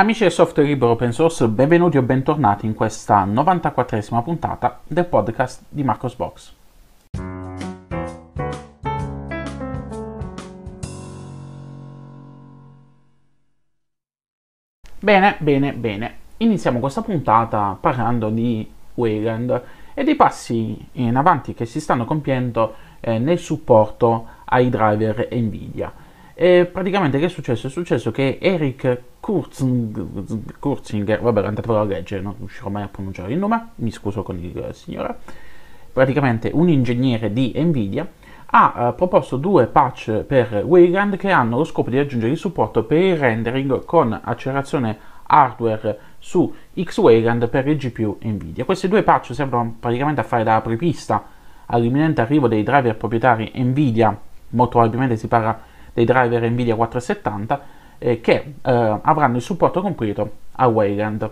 Amici del software libero open source, benvenuti o bentornati in questa 94esima puntata del podcast di Marcos Box. Bene, bene, bene. Iniziamo questa puntata parlando di Wayland e dei passi in avanti che si stanno compiendo eh, nel supporto ai driver Nvidia. E praticamente che è successo? È successo che Eric Kurzing, Kurzinger, vabbè l'ho andato a leggere, non riuscirò mai a pronunciare il nome, mi scuso con il eh, signore, praticamente un ingegnere di Nvidia, ha eh, proposto due patch per Wayland che hanno lo scopo di aggiungere il supporto per il rendering con accelerazione hardware su X-Wayland per il GPU Nvidia. Questi due patch sembrano praticamente a fare da apripista all'imminente arrivo dei driver proprietari Nvidia, molto probabilmente si parla di dei driver Nvidia 470 eh, che eh, avranno il supporto completo a Wayland.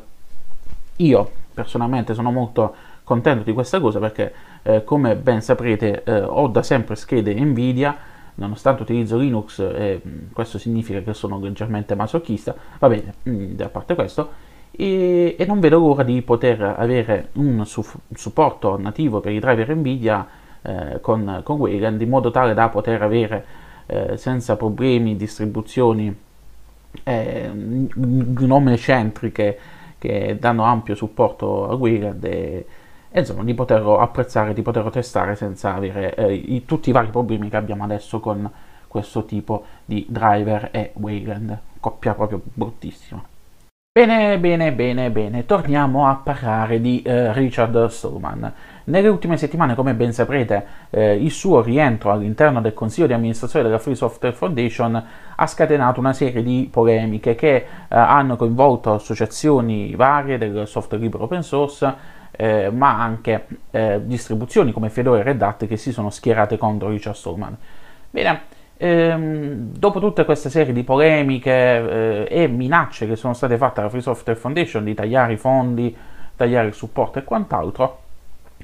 Io personalmente sono molto contento di questa cosa perché eh, come ben saprete eh, ho da sempre schede Nvidia nonostante utilizzo Linux mm, questo significa che sono leggermente masochista va bene, mh, mm, a parte questo e, e, non vedo l'ora di poter avere un su- supporto nativo per i driver Nvidia eh, con, con Wayland in modo tale da poter avere eh, senza problemi, distribuzioni eh, centriche che danno ampio supporto a Wired e, e insomma di poterlo apprezzare, di poterlo testare senza avere eh, i, tutti i vari problemi che abbiamo adesso con questo tipo di driver e Wayland, coppia proprio bruttissima. Bene, bene, bene, bene, torniamo a parlare di eh, Richard Stallman. Nelle ultime settimane, come ben saprete, eh, il suo rientro all'interno del consiglio di amministrazione della Free Software Foundation ha scatenato una serie di polemiche che eh, hanno coinvolto associazioni varie del software libero open source, eh, ma anche eh, distribuzioni come Fedora e Red Hat che si sono schierate contro Richard Stallman. Bene, ehm, dopo tutta questa serie di polemiche eh, e minacce che sono state fatte alla Free Software Foundation di tagliare i fondi, tagliare il supporto e quant'altro,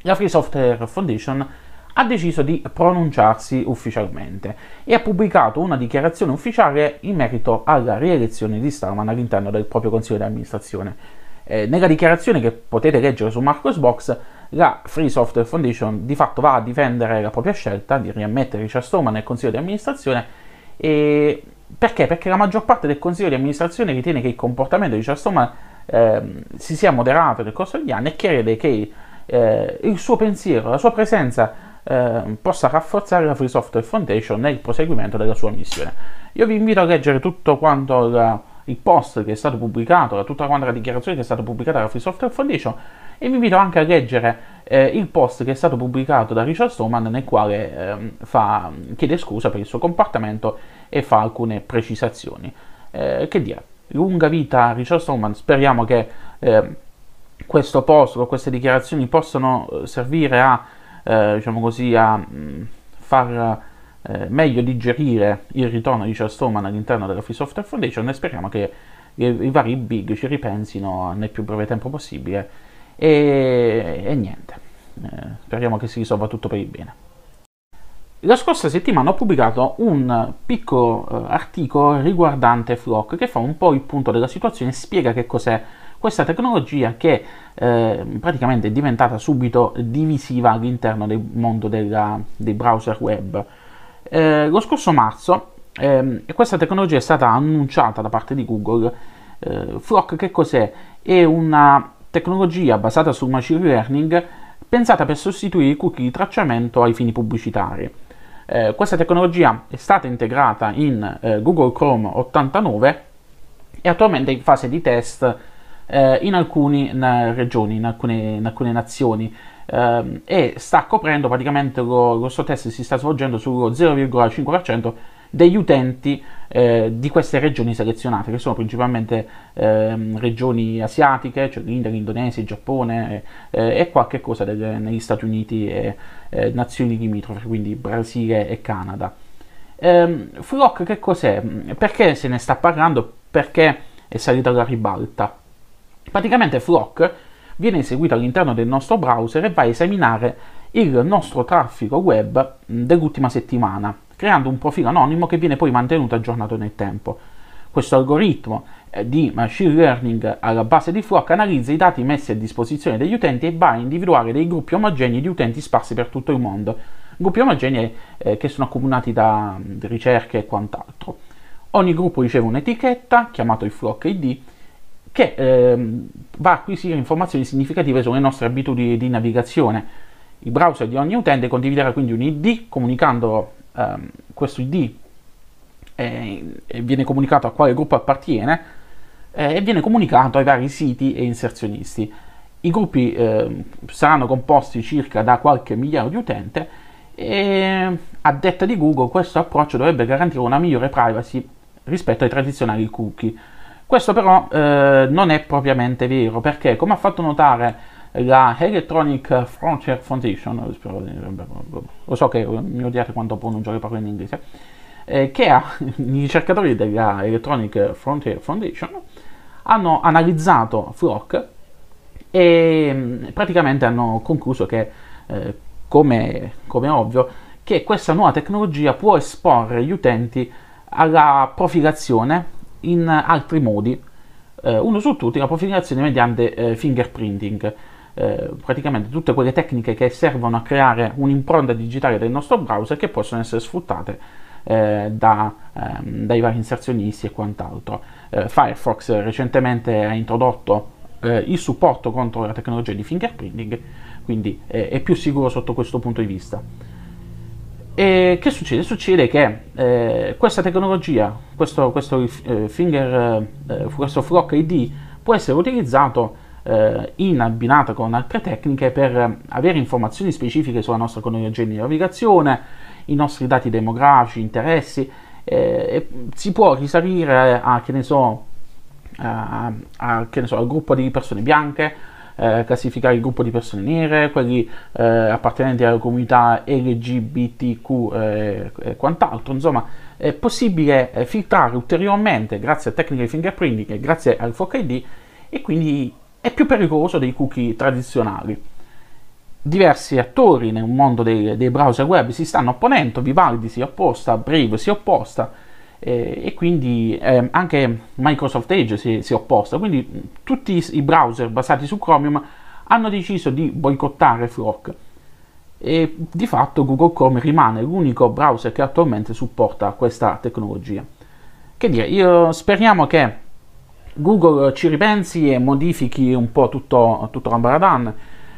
la Free Software Foundation ha deciso di pronunciarsi ufficialmente e ha pubblicato una dichiarazione ufficiale in merito alla rielezione di Starman all'interno del proprio consiglio di amministrazione. Eh, nella dichiarazione che potete leggere su Marcosbox, la Free Software Foundation di fatto va a difendere la propria scelta di riammettere Richard Stallman nel consiglio di amministrazione e perché? Perché la maggior parte del consiglio di amministrazione ritiene che il comportamento di Richard Stallman eh, si sia moderato nel corso degli anni e chiede che eh, il suo pensiero, la sua presenza eh, possa rafforzare la Free Software Foundation nel proseguimento della sua missione. Io vi invito a leggere tutto quanto la, il post che è stato pubblicato, tutta quanta la dichiarazione che è stata pubblicata dalla Free Software Foundation e vi invito anche a leggere eh, il post che è stato pubblicato da Richard Stallman nel quale eh, fa, chiede scusa per il suo comportamento e fa alcune precisazioni. Eh, che dire, lunga vita a Richard Stallman, speriamo che ehm, questo post, queste dichiarazioni possono eh, servire a, eh, diciamo così, a mm, far eh, meglio digerire il ritorno di Charles Stallman all'interno della Free Software Foundation e speriamo che i, i vari big ci ripensino nel più breve tempo possibile e, e niente, eh, speriamo che si risolva tutto per il bene. La scorsa settimana ho pubblicato un piccolo eh, articolo riguardante Flock che fa un po' il punto della situazione e spiega che cos'è questa tecnologia che eh, praticamente è diventata subito divisiva all'interno del mondo della, dei browser web. Eh, lo scorso marzo eh, questa tecnologia è stata annunciata da parte di Google. Eh, Flock che cos'è? È una tecnologia basata sul machine learning pensata per sostituire i cookie di tracciamento ai fini pubblicitari. Eh, questa tecnologia è stata integrata in eh, Google Chrome 89 e attualmente è in fase di test eh, in alcune regioni, in alcune, in alcune nazioni ehm, e sta coprendo praticamente lo, questo test si sta svolgendo sullo 0,5% degli utenti eh, di queste regioni selezionate, che sono principalmente ehm, regioni asiatiche, cioè l'India, l'Indonesia, il Giappone eh, eh e qualche cosa delle, negli Stati Uniti e eh, nazioni limitrofe, quindi Brasile e Canada. Ehm, Flock che cos'è? Perché se ne sta parlando? Perché è salito alla ribalta. Praticamente Flock viene eseguito all'interno del nostro browser e va a esaminare il nostro traffico web dell'ultima settimana, creando un profilo anonimo che viene poi mantenuto aggiornato nel tempo. Questo algoritmo eh, di machine learning alla base di Flock analizza i dati messi a disposizione degli utenti e va a individuare dei gruppi omogenei di utenti sparsi per tutto il mondo, gruppi omogenei eh, che sono accomunati da ricerche e quant'altro. Ogni gruppo riceve un'etichetta, chiamato il Flock ID, che ehm, va a acquisire informazioni significative sulle nostre abitudini di navigazione. Il browser di ogni utente condividerà quindi un ID comunicando ehm, questo ID eh, e viene comunicato a quale gruppo appartiene eh, e viene comunicato ai vari siti e inserzionisti. I gruppi eh, saranno composti circa da qualche migliaio di utenti e a detta di Google questo approccio dovrebbe garantire una migliore privacy rispetto ai tradizionali cookie questo però eh, non è propriamente vero perché, come ha fatto notare la Electronic Frontier Foundation, eh, lo so che mi odiate quando pronuncio le parole in inglese, eh, che ha, i ricercatori della Electronic Frontier Foundation hanno analizzato Flock e mm, praticamente hanno concluso che, eh, come, come ovvio, che questa nuova tecnologia può esporre gli utenti alla profilazione in altri modi, eh, uno su tutti la profilazione mediante eh, fingerprinting. Eh, praticamente tutte quelle tecniche che servono a creare un'impronta digitale del nostro browser che possono essere sfruttate eh, da, ehm, dai vari inserzionisti e quant'altro. Eh, Firefox recentemente ha introdotto eh, il supporto contro la tecnologia di fingerprinting, quindi è più sicuro sotto questo punto di vista. E che succede? Succede che eh, questa tecnologia, questo, questo, eh, finger, eh, eh questo Flock ID può essere utilizzato eh, in abbinata con altre tecniche per eh, avere informazioni specifiche sulla nostra cronologia di navigazione, i nostri dati demografici, interessi, si può risalire a, che ne so, a, a, che ne so, al gruppo di persone bianche eh, classificare il gruppo di persone nere, quelli eh, appartenenti alla comunità LGBTQ eh, e quant'altro, insomma è possibile eh, filtrare ulteriormente grazie a tecniche di fingerprinting e grazie al Fork ID e quindi è più pericoloso dei cookie tradizionali diversi attori nel mondo dei, dei, browser web si stanno opponendo, Vivaldi si è opposta, Brave si è opposta, eh, e quindi eh, anche Microsoft Edge si, si, è opposta, quindi tutti i browser basati su Chromium hanno deciso di boicottare Flock e di fatto Google Chrome rimane l'unico browser che attualmente supporta questa tecnologia. Che dire, io speriamo che Google ci ripensi e modifichi un po' tutto, tutto l'ambaradan,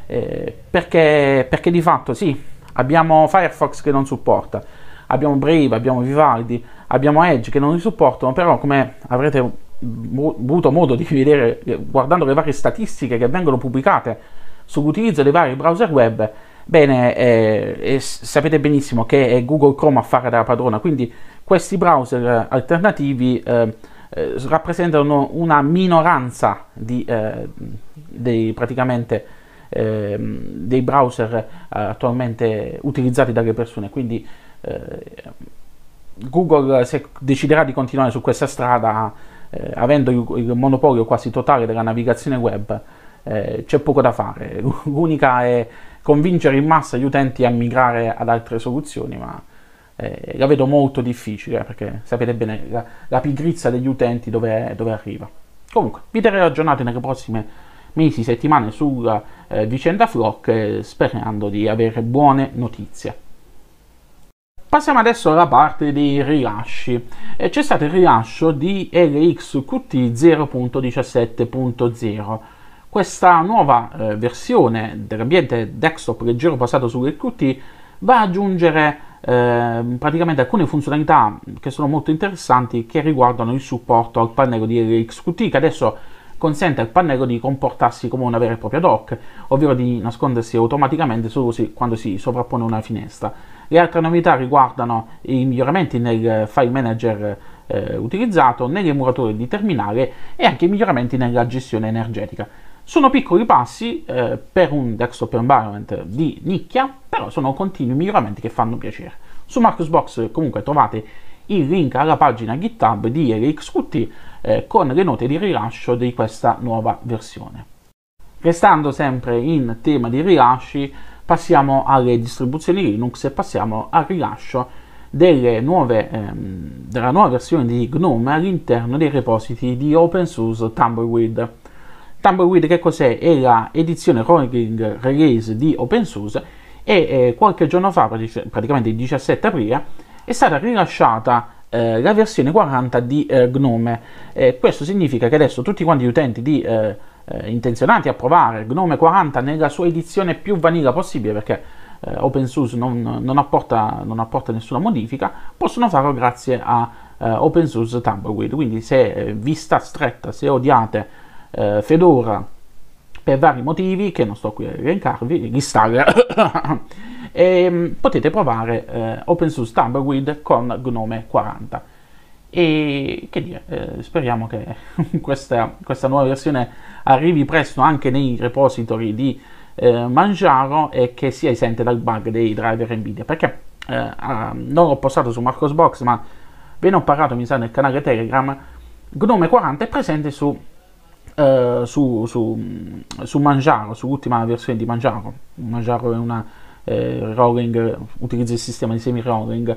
eh, perché, perché di fatto sì, abbiamo Firefox che non supporta, abbiamo Brave, abbiamo Vivaldi, abbiamo Edge che non li supportano, però come avrete avuto modo di vedere guardando le varie statistiche che vengono pubblicate sull'utilizzo dei vari browser web, bene, eh, eh, sapete benissimo che è Google Chrome a fare da padrona, quindi questi browser eh, alternativi eh, eh, rappresentano una minoranza di, eh, dei, praticamente ehm, dei browser attualmente utilizzati dalle persone, quindi Google, eh, se deciderà di continuare su questa strada, eh, avendo il monopolio quasi totale della navigazione web, eh, c'è poco da fare. L'unica è convincere in massa gli utenti a migrare ad altre soluzioni, ma eh, la vedo molto difficile eh, perché sapete bene la, la pigrizia degli utenti dove, dove, arriva. Comunque, vi terrò aggiornati nelle prossime mesi, settimane sulla eh, vicenda Flock, sperando di avere buone notizie. Passiamo adesso alla parte dei rilasci. Eh, c'è stato il rilascio di LXQT 0.17.0. Questa nuova eh, versione dell'ambiente desktop leggero basato su LXQT va ad aggiungere eh, praticamente alcune funzionalità che sono molto interessanti che riguardano il supporto al pannello di LXQT che adesso consente al pannello di comportarsi come una vera e propria dock, ovvero di nascondersi automaticamente solo quando si sovrappone una finestra. Le altre novità riguardano i miglioramenti nel file manager eh, utilizzato, nell'emulatore di terminale e anche i miglioramenti nella gestione energetica. Sono piccoli passi eh, per un desktop environment di nicchia, però sono continui miglioramenti che fanno piacere. Su Marcusbox comunque trovate il link alla pagina GitHub di LXQT eh, con le note di rilascio di questa nuova versione. Restando sempre in tema di rilasci, passiamo alle distribuzioni Linux e passiamo al rilascio Nuove, ehm, della nuova versione di GNOME all'interno dei repositi di OpenSUSE Tumbleweed. Tumbleweed che cos'è? È la edizione rolling release di OpenSUSE e eh, qualche giorno fa, praticamente il 17 aprile, è stata rilasciata eh, la versione 40 di eh, Gnome. Eh, questo significa che adesso tutti quanti gli utenti di, eh, eh, intenzionati a provare Gnome 40 nella sua edizione più vanilla possibile, perché eh, OpenSUSE non, non, apporta, non, apporta, nessuna modifica, possono farlo grazie a OpenSUSE Tumbleweed. Quindi se vi sta stretta, se odiate Fedora per vari motivi, che non sto qui a elencarvi, l'installa e ehm, potete provare eh, OpenSUSE Tumbleweed con Gnome 40. E che dire, eh, speriamo che questa, questa, nuova versione arrivi presto anche nei repository di eh, Mangiaro e che sia esente dal bug dei driver Nvidia, perché eh, ah, non l'ho postato su Marcosbox, ma ve ne ho parlato mi sa nel canale Telegram, Gnome 40 è presente su Uh, su, su, su Mangiaro, sull'ultima versione di Mangiaro. Mangiaro è una eh, Rowling utilizza il sistema di semi rolling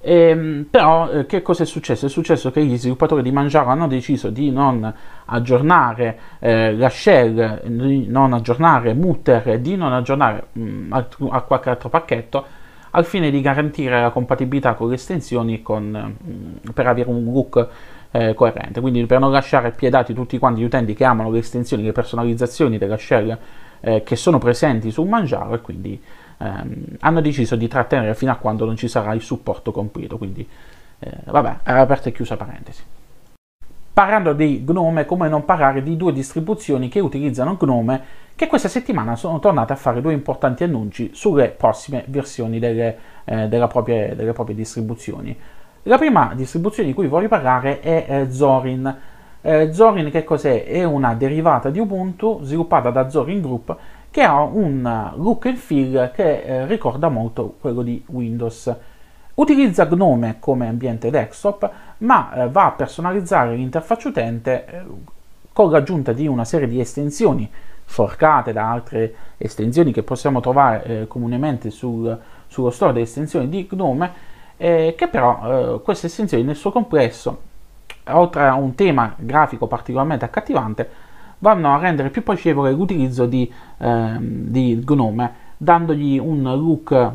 E, ehm, però eh, che cosa è successo? È successo che gli sviluppatori di Manjaro hanno deciso di non aggiornare eh, la shell, di non aggiornare Mutter, di non aggiornare mh, mm, altru- a qualche altro pacchetto al fine di garantire la compatibilità con le estensioni con, mh, mm, per avere un look eh, coerente, quindi per non lasciare piedati tutti quanti gli utenti che amano le estensioni, le personalizzazioni della shell eh, che sono presenti su Manjaro e quindi ehm, hanno deciso di trattenere fino a quando non ci sarà il supporto completo, quindi eh, vabbè, era aperta e chiusa parentesi. Parlando di Gnome, come non parlare di due distribuzioni che utilizzano Gnome, che questa settimana sono tornate a fare due importanti annunci sulle prossime versioni delle, eh, propria, delle proprie distribuzioni. La prima distribuzione di cui voglio parlare è eh, Zorin. Eh, Zorin che cos'è? È una derivata di Ubuntu sviluppata da Zorin Group che ha un look and feel che eh, ricorda molto quello di Windows. Utilizza Gnome come ambiente desktop, ma eh, va a personalizzare l'interfaccia utente eh, con l'aggiunta di una serie di estensioni forcate da altre estensioni che possiamo trovare eh, comunemente sul, sullo store delle estensioni di Gnome, eh, che però eh, queste estensioni nel suo complesso, oltre a un tema grafico particolarmente accattivante, vanno a rendere più piacevole l'utilizzo di, eh, di Gnome, dandogli un look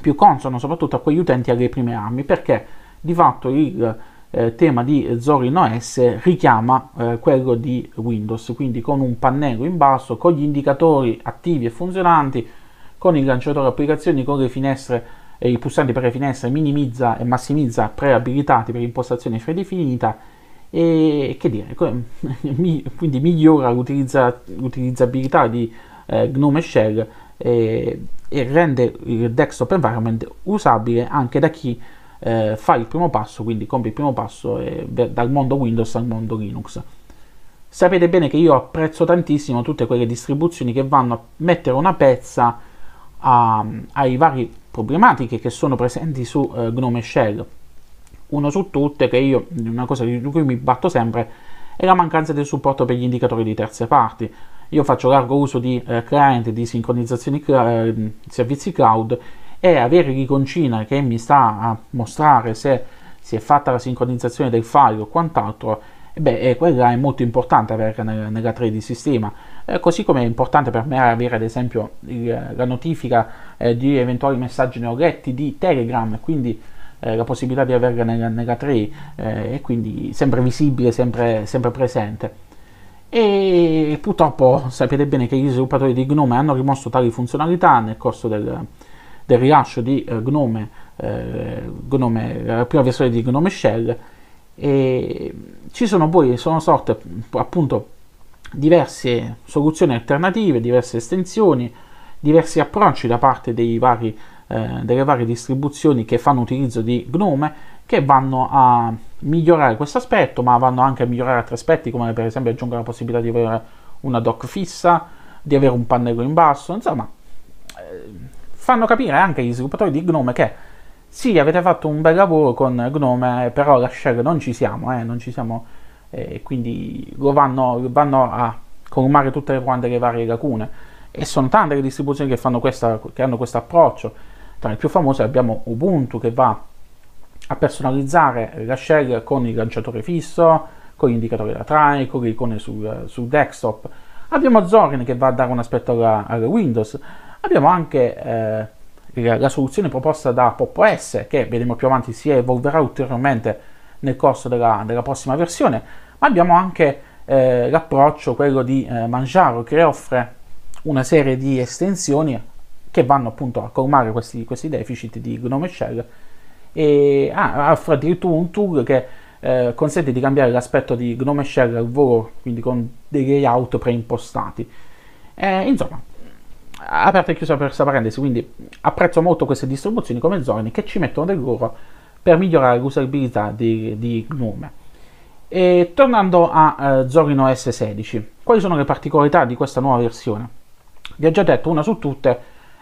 più consono soprattutto a quegli utenti alle prime armi, perché di fatto il eh, tema di Zorin OS richiama eh, quello di Windows, quindi con un pannello in basso, con gli indicatori attivi e funzionanti, con il lanciatore applicazioni, con le finestre e i pulsanti per le finestre minimizza e massimizza preabilitati per impostazioni predefinita e che dire, quindi migliora l'utilizzabilità di eh, Gnome Shell e, e, rende il desktop environment usabile anche da chi eh, fa il primo passo, quindi compie il primo passo eh, dal mondo Windows al mondo Linux. Sapete bene che io apprezzo tantissimo tutte quelle distribuzioni che vanno a mettere una pezza ai vari problematiche che sono presenti su eh, Gnome Shell uno su tutte, che io una cosa di cui mi batto sempre, è la mancanza del supporto per gli indicatori di terze parti. Io faccio largo uso di eh, client, di sincronizzazioni eh, servizi cloud e avere l'iconcina che mi sta a mostrare se si è fatta la sincronizzazione del file o quant'altro, eh, beh, eh, quella è molto importante avere nella, nella trade di sistema. Eh, così come è importante per me avere, ad esempio, il, la notifica eh, di eventuali messaggi neoletti di Telegram, quindi eh, la possibilità di averla nella, nella 3 eh, e quindi sempre visibile, sempre, sempre presente e purtroppo sapete bene che gli sviluppatori di Gnome hanno rimosso tali funzionalità nel corso del, del rilascio di eh, Gnome, eh, Gnome, la prima versione di Gnome Shell e ci sono poi sono sorte appunto diverse soluzioni alternative, diverse estensioni, diversi approcci da parte dei vari eh, delle varie distribuzioni che fanno utilizzo di Gnome che vanno a migliorare questo aspetto, ma vanno anche a migliorare altri aspetti, come per esempio aggiungere la possibilità di avere una doc fissa, di avere un pannello in basso, insomma, eh, fanno capire anche agli sviluppatori di Gnome che sì, avete fatto un bel lavoro con Gnome, però la share non ci siamo, eh, non ci siamo, eh, quindi lo vanno, vanno a colmare tutte le, le varie lacune. E sono tante le distribuzioni che, questa, che hanno questo approccio tra le più famose abbiamo Ubuntu che va a personalizzare la shell con il lanciatore fisso, con gli indicatori da try, con le icone sul, sul desktop. Abbiamo Zorin che va a dare un aspetto alla, alla Windows. Abbiamo anche eh, la, la, soluzione proposta da PopOS che vedremo più avanti si evolverà ulteriormente nel corso della, della prossima versione, ma abbiamo anche eh, l'approccio, quello di eh, Mangiaro, che offre una serie di estensioni che vanno appunto a colmare questi, questi deficit di Gnome Shell e ah, offre addirittura un tool che eh, consente di cambiare l'aspetto di Gnome Shell al volo, quindi con dei layout preimpostati. Eh, insomma, aperta e chiusa per questa parentesi, quindi apprezzo molto queste distribuzioni come Zorin che ci mettono del loro per migliorare l'usabilità di, di Gnome. E tornando a eh, Zorin OS 16, quali sono le particolarità di questa nuova versione? Vi ho già detto una su tutte,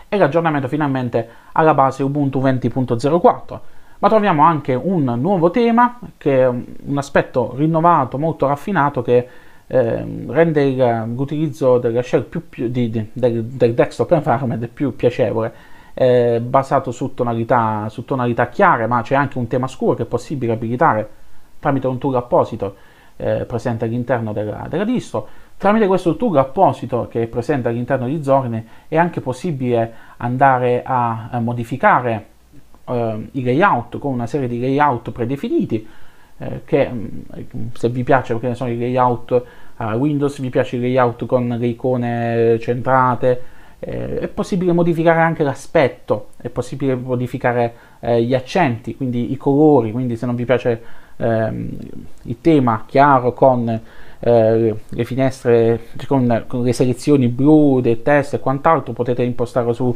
e l'aggiornamento finalmente alla base Ubuntu 20.04. Ma troviamo anche un nuovo tema, che è un aspetto rinnovato, molto raffinato, che eh, rende il, l'utilizzo della shell più, più, di, di, del, del, desktop environment più piacevole, eh, basato su tonalità, su tonalità chiare, ma c'è anche un tema scuro che è possibile abilitare tramite un tool apposito eh, presente all'interno della, della distro Tramite questo tool apposito che è presente all'interno di Zorn è anche possibile andare a, eh, modificare eh, i layout con una serie di layout predefiniti eh, che mm, se vi piace, che ne sono i layout a eh, Windows, vi piace il layout con le icone centrate, eh, è possibile modificare anche l'aspetto, è possibile modificare eh, gli accenti, quindi i colori, quindi se non vi piace ehm, il tema chiaro con eh, le finestre con, con, le selezioni blu del test e quant'altro, potete impostare su,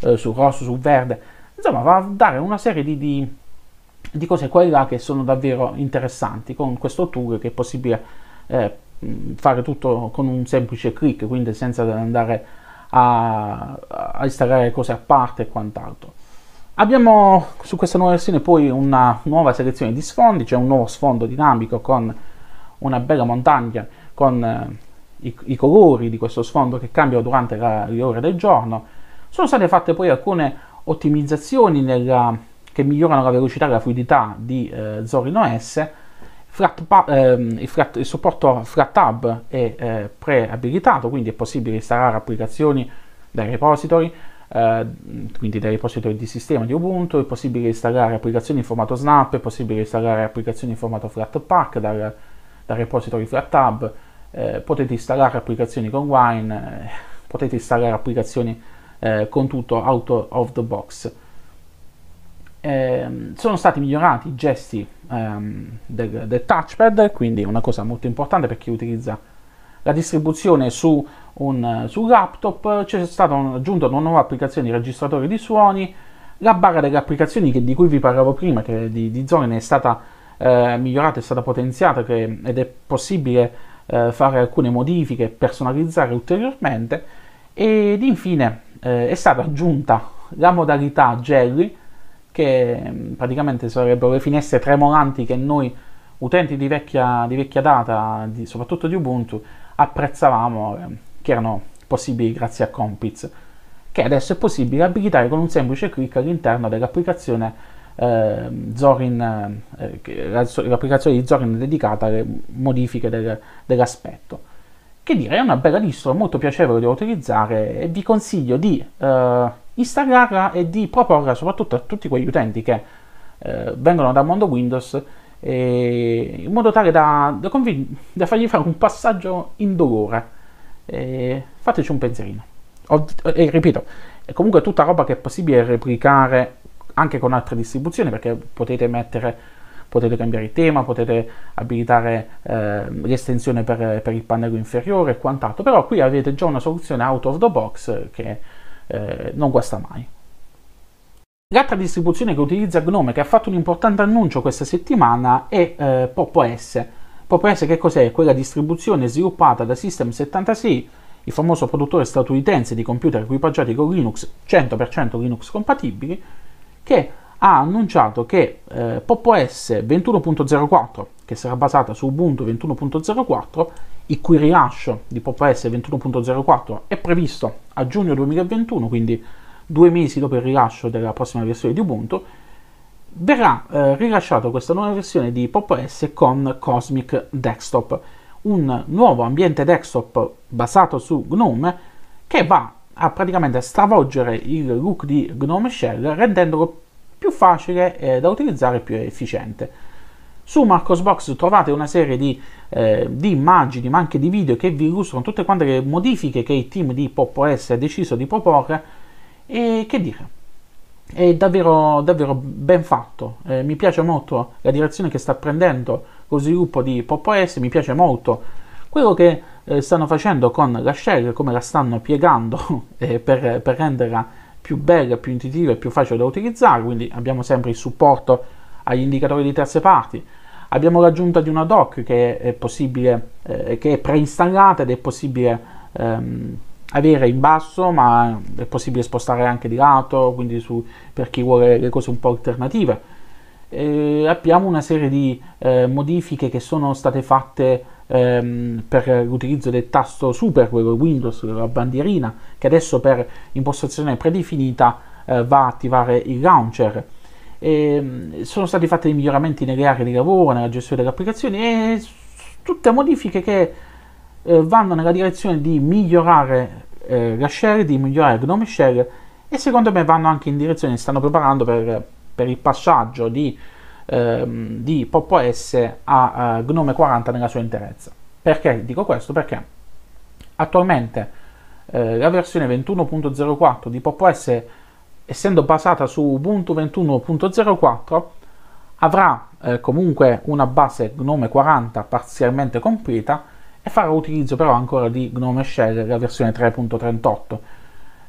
eh, su rosso, su verde, insomma va a dare una serie di, di, di cose qua che sono davvero interessanti con questo tool che è possibile eh, fare tutto con un semplice clic, quindi senza andare a, a installare cose a parte e quant'altro. Abbiamo su questa nuova versione poi una nuova selezione di sfondi, cioè un nuovo sfondo dinamico con una bella montagna con eh, i, i colori di questo sfondo che cambiano durante la, le ore del giorno. Sono state fatte poi alcune ottimizzazioni nella, che migliorano la velocità e la fluidità di eh, Zorino S, flat, ehm, il, flat, il, supporto FlatHub è eh, preabilitato, quindi è possibile installare applicazioni dai repository, eh, quindi dai repository di sistema di Ubuntu, è possibile installare applicazioni in formato Snap, è possibile installare applicazioni in formato Flatpak dal, da repository FlatHub, eh, potete installare applicazioni con Wine, eh, potete installare applicazioni eh, con tutto out of the box. Ehm, sono stati migliorati i gesti ehm, del, del, touchpad, quindi una cosa molto importante per chi utilizza la distribuzione su un, su laptop, c'è stata un, aggiunta una nuova applicazione di registratore di suoni, la barra delle applicazioni che, di cui vi parlavo prima, che di, di Zorin è stata eh, migliorata, è stata potenziata che, ed è possibile eh, fare alcune modifiche, e personalizzare ulteriormente. Ed infine eh, è stata aggiunta la modalità Jelly, che mm, praticamente sarebbero le finestre tremolanti che noi utenti di vecchia, di vecchia data, di, soprattutto di Ubuntu, apprezzavamo, eh, che erano possibili grazie a Compiz, che adesso è possibile abilitare con un semplice clic all'interno dell'applicazione Ehm, Zorin, eh, l'applicazione di Zorin dedicata alle modifiche del, dell'aspetto. Che dire, è una bella distro, molto piacevole da utilizzare e vi consiglio di eh, installarla e di proporla soprattutto a tutti quegli utenti che eh, vengono dal mondo Windows eh, in modo tale da, da, convin- da, fargli fare un passaggio indolore. fateci un pensierino. Ho, ripeto, è comunque tutta roba che è possibile replicare anche con altre distribuzioni perché potete mettere potete cambiare il tema, potete abilitare eh, l'estensione per, per, il pannello inferiore e quant'altro, però qui avete già una soluzione out of the box che eh, non guasta mai. L'altra distribuzione che utilizza Gnome, che ha fatto un importante annuncio questa settimana, è eh, PopOS. PopOS che cos'è? Quella distribuzione sviluppata da System76, il famoso produttore statunitense di computer equipaggiati con Linux, 100% Linux compatibili, che ha annunciato che eh, Popo S 21.04, che sarà basata su Ubuntu 21.04, il cui rilascio di Popo S 21.04 è previsto a giugno 2021, quindi due mesi dopo il rilascio della prossima versione di Ubuntu, verrà eh, rilasciata questa nuova versione di Pop! OS con Cosmic Desktop, un nuovo ambiente desktop basato su GNOME che va a praticamente stravolgere il look di Gnome Shell rendendolo più facile eh, da utilizzare e più efficiente. Su Marcosbox trovate una serie di, eh, di, immagini ma anche di video che vi illustrano tutte quante le modifiche che il team di Pop OS ha deciso di proporre e che dire, è davvero, davvero ben fatto, eh, mi piace molto la direzione che sta prendendo lo sviluppo di Pop OS, mi piace molto quello che eh, stanno facendo con la shell, come la stanno piegando eh, per, per, renderla più bella, più intuitiva e più facile da utilizzare, quindi abbiamo sempre il supporto agli indicatori di terze parti. Abbiamo l'aggiunta di una doc che è, possibile, eh, che è preinstallata ed è possibile ehm, avere in basso, ma è possibile spostare anche di lato, quindi su, per chi vuole le cose un po' alternative. Eh, abbiamo una serie di eh, modifiche che sono state fatte ehm, per l'utilizzo del tasto super, quello Windows, la bandierina, che adesso per impostazione predefinita eh, va a attivare il launcher. E, ehm, sono stati fatti dei miglioramenti nelle aree di lavoro, nella gestione delle applicazioni e tutte modifiche che eh, vanno nella direzione di migliorare eh, la share, di migliorare Gnome Share e secondo me vanno anche in direzione, stanno preparando per, per il passaggio di ehm, di Poppo S a eh, Gnome 40 nella sua interezza. Perché dico questo? Perché attualmente eh, la versione 21.04 di Poppo S, essendo basata su Ubuntu 21.04, avrà eh, comunque una base Gnome 40 parzialmente completa e farà utilizzo però ancora di Gnome Shell, la versione 3.38.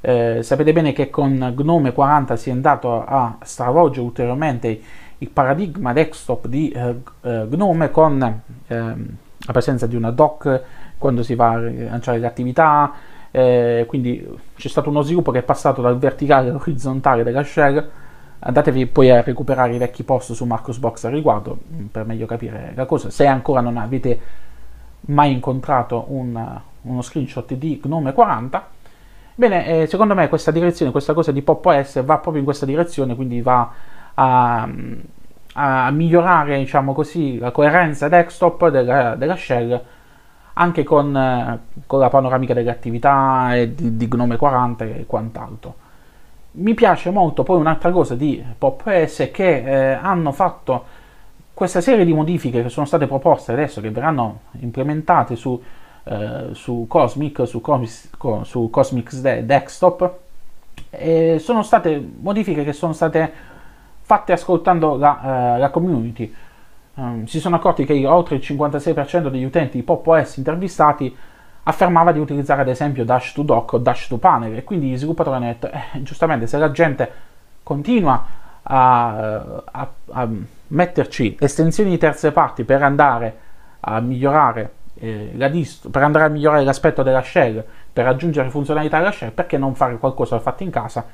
Eh, sapete bene che con Gnome 40 si è andato a stravolgere ulteriormente il paradigma desktop di eh, eh, Gnome con ehm, la presenza di una doc quando si va a lanciare le attività, eh, quindi c'è stato uno sviluppo che è passato dal verticale all'orizzontale della share. Andatevi poi a recuperare i vecchi post su Marcosbox al riguardo mm, per meglio capire la cosa. Se ancora non avete mai incontrato un, uno screenshot di Gnome 40, bene, eh, secondo me questa direzione, questa cosa di Pop OS va proprio in questa direzione, quindi va a, a migliorare diciamo così, la coerenza desktop della, della shell anche con, eh, con, la panoramica delle attività e di, di, Gnome 40 e quant'altro. Mi piace molto poi un'altra cosa di PopOS è che eh, hanno fatto questa serie di modifiche che sono state proposte adesso, che verranno implementate su, eh, su Cosmic, su, Cos- su Cosmic Desktop, eh, sono state modifiche che sono state fatte ascoltando la, eh, la community. Um, si sono accorti che oltre il 56% degli utenti di pop OS intervistati affermava di utilizzare ad esempio Dash to Dock o Dash to Panel e quindi gli sviluppatori hanno detto eh, giustamente se la gente continua a, eh, a, a, metterci estensioni di terze parti per andare a migliorare eh, la dist- per andare a migliorare l'aspetto della shell per aggiungere funzionalità alla shell perché non fare qualcosa fatto in casa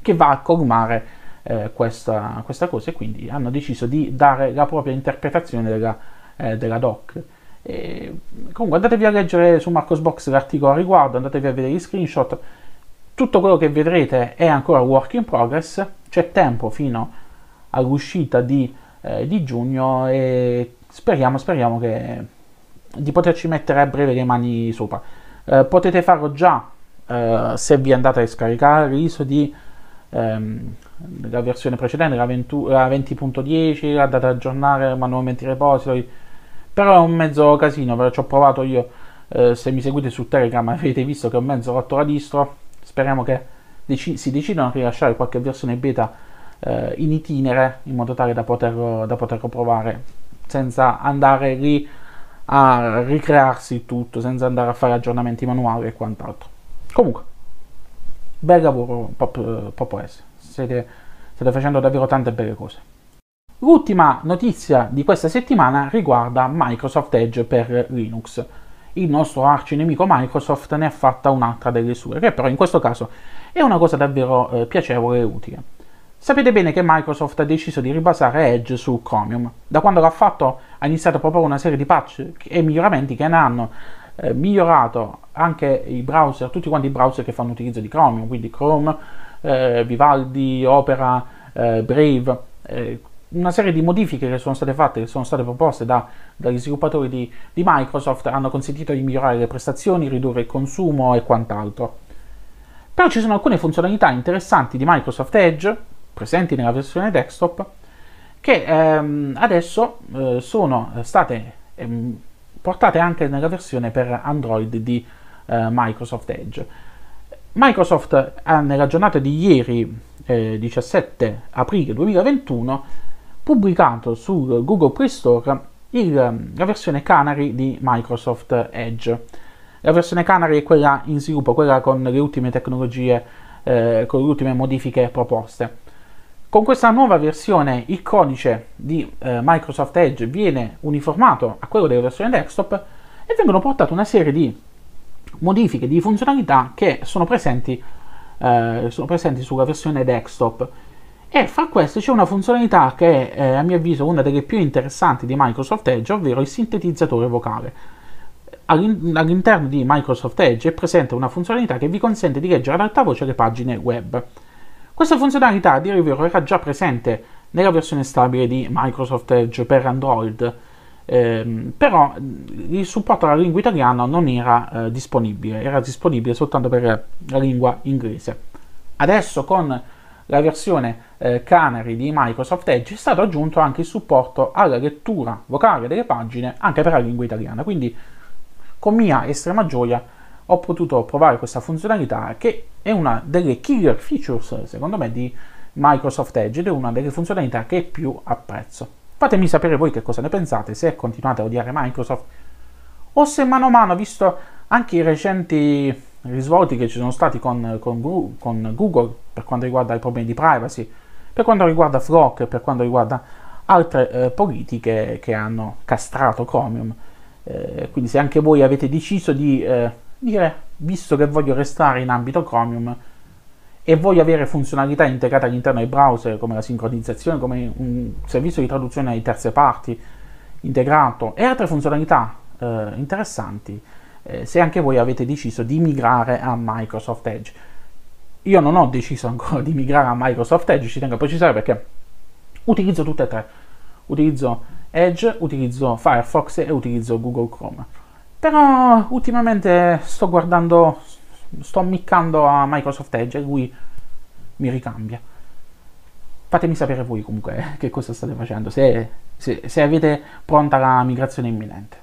che va a colmare eh, questa, questa, cosa e quindi hanno deciso di dare la propria interpretazione della, eh, della doc. E comunque andatevi a leggere su Marcosbox l'articolo a riguardo, andatevi a vedere gli screenshot, tutto quello che vedrete è ancora work in progress, c'è tempo fino all'uscita di, eh, di giugno e speriamo, speriamo che, di poterci mettere a breve le mani sopra. Eh, potete farlo già eh, se vi andate a scaricare l'ISO di ehm, la versione precedente, la, 20.10, la 20 la data aggiornare manualmente i repository, però è un mezzo casino, perché ci ho provato io, eh, se mi seguite su Telegram avete visto che ho mezzo rotto la distro, speriamo che deci si decidano a rilasciare qualche versione beta eh, in itinere, in modo tale da poterlo, da poterlo provare, senza andare lì a ricrearsi tutto, senza andare a fare aggiornamenti manuali e quant'altro. Comunque, bel lavoro Pop, Pop OS siete, state facendo davvero tante belle cose. L'ultima notizia di questa settimana riguarda Microsoft Edge per Linux. Il nostro arcinemico Microsoft ne ha fatta un'altra delle sue, che però in questo caso è una cosa davvero eh, piacevole e utile. Sapete bene che Microsoft ha deciso di ribasare Edge su Chromium. Da quando l'ha fatto ha iniziato proprio una serie di patch e miglioramenti che ne hanno eh, migliorato anche i browser, tutti quanti i browser che fanno utilizzo di Chromium, quindi Chrome, eh, Vivaldi, Opera, eh, Brave, eh, una serie di modifiche che sono state fatte, che sono state proposte da, dagli sviluppatori di, di Microsoft, hanno consentito di migliorare le prestazioni, ridurre il consumo e quant'altro. Però ci sono alcune funzionalità interessanti di Microsoft Edge, presenti nella versione desktop, che ehm, adesso eh, sono state ehm, portate anche nella versione per Android di eh, Microsoft Edge. Microsoft ha, nella giornata di ieri, eh, 17 aprile 2021, pubblicato sul Google Play Store il, ehm, la versione Canary di Microsoft Edge. La versione Canary è quella in sviluppo, quella con le ultime tecnologie, eh, con le ultime modifiche proposte. Con questa nuova versione il codice di eh, Microsoft Edge viene uniformato a quello della versione desktop e vengono portate una serie di modifiche di funzionalità che sono presenti, eh, sono presenti sulla versione desktop. E fra queste c'è una funzionalità che è, eh, a mio avviso, una delle più interessanti di Microsoft Edge, ovvero il sintetizzatore vocale. All'interno di Microsoft Edge è presente una funzionalità che vi consente di leggere ad alta voce le pagine web. Questa funzionalità, a dire il vero, era già presente nella versione stabile di Microsoft Edge per Android, eh, però il supporto alla lingua italiana non era eh, disponibile, era disponibile soltanto per la lingua inglese. Adesso con la versione eh, Canary di Microsoft Edge è stato aggiunto anche il supporto alla lettura vocale delle pagine anche per la lingua italiana, quindi con mia estrema gioia ho potuto provare questa funzionalità che è una delle killer features secondo me di Microsoft Edge ed è una delle funzionalità che più apprezzo. Fatemi sapere voi che cosa ne pensate, se continuate a odiare Microsoft o se mano a mano, visto anche i recenti risvolti che ci sono stati con, con, con Google per quanto riguarda i problemi di privacy, per quanto riguarda Flock, per quanto riguarda altre eh, politiche che hanno castrato Chromium. Eh, quindi se anche voi avete deciso di eh, dire, visto che voglio restare in ambito Chromium, e voglio avere funzionalità integrate all'interno del browser come la sincronizzazione, come un servizio di traduzione ai terze parti integrato e altre funzionalità eh, interessanti eh, se anche voi avete deciso di migrare a Microsoft Edge. Io non ho deciso ancora di migrare a Microsoft Edge, ci tengo a precisare perché utilizzo tutte e tre. Utilizzo Edge, utilizzo Firefox e utilizzo Google Chrome. Però ultimamente sto guardando sto ammiccando a Microsoft Edge e lui mi ricambia. Fatemi sapere voi comunque che cosa state facendo, se, se, se avete pronta la migrazione imminente.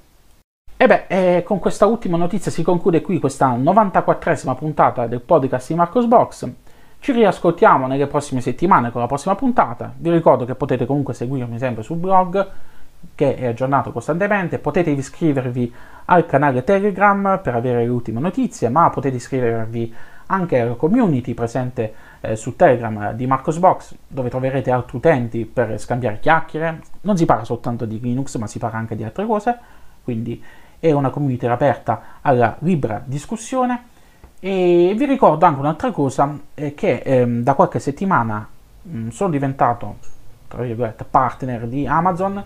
E beh, eh, con questa ultima notizia si conclude qui questa 94esima puntata del podcast di Marcos Box. Ci riascoltiamo nelle prossime settimane con la prossima puntata. Vi ricordo che potete comunque seguirmi sempre sul blog che è aggiornato costantemente, potete iscrivervi al canale Telegram per avere le ultime notizie, ma potete iscrivervi anche alla community presente eh, su Telegram di Marcosbox, dove troverete altri utenti per scambiare chiacchiere. Non si parla soltanto di Linux, ma si parla anche di altre cose, quindi è una community aperta alla libera discussione. E vi ricordo anche un'altra cosa, eh, che eh, da qualche settimana mh, mm, sono diventato, tra virgolette, partner di Amazon,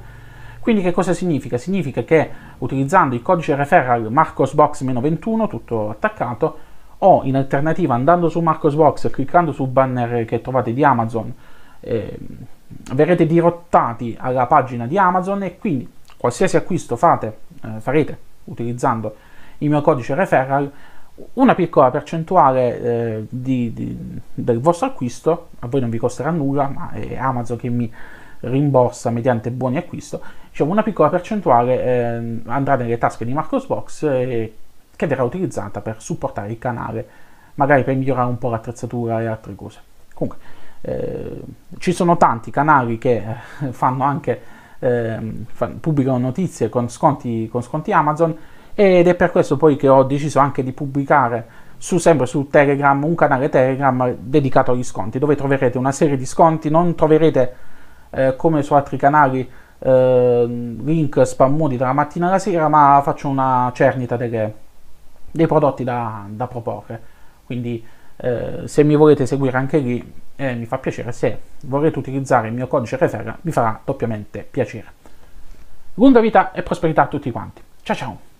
quindi che cosa significa? Significa che utilizzando il codice referral marcosbox-21, tutto attaccato, o in alternativa andando su marcosbox, e cliccando sul banner che trovate di Amazon, eh, verrete dirottati alla pagina di Amazon e quindi qualsiasi acquisto fate, eh, farete utilizzando il mio codice referral, una piccola percentuale eh, di, di, del vostro acquisto, a voi non vi costerà nulla, ma è Amazon che mi rimborsa mediante buoni acquisto, diciamo una piccola percentuale eh, andrà nelle tasche di Marcos Box eh, che verrà utilizzata per supportare il canale, magari per migliorare un po' l'attrezzatura e altre cose. Comunque, eh, ci sono tanti canali che eh, fanno anche ehm, fanno, pubblicano notizie con sconti, con sconti Amazon ed è per questo poi che ho deciso anche di pubblicare su, sempre su Telegram, un canale Telegram dedicato agli sconti, dove troverete una serie di sconti, non troverete eh, come su altri canali eh, link spammuti dalla mattina alla sera, ma faccio una cernita delle, dei prodotti da, da proporre. Quindi eh, se mi volete seguire anche lì eh, mi fa piacere, se vorrete utilizzare il mio codice referra mi farà doppiamente piacere. Lunga vita e prosperità a tutti quanti. Ciao ciao!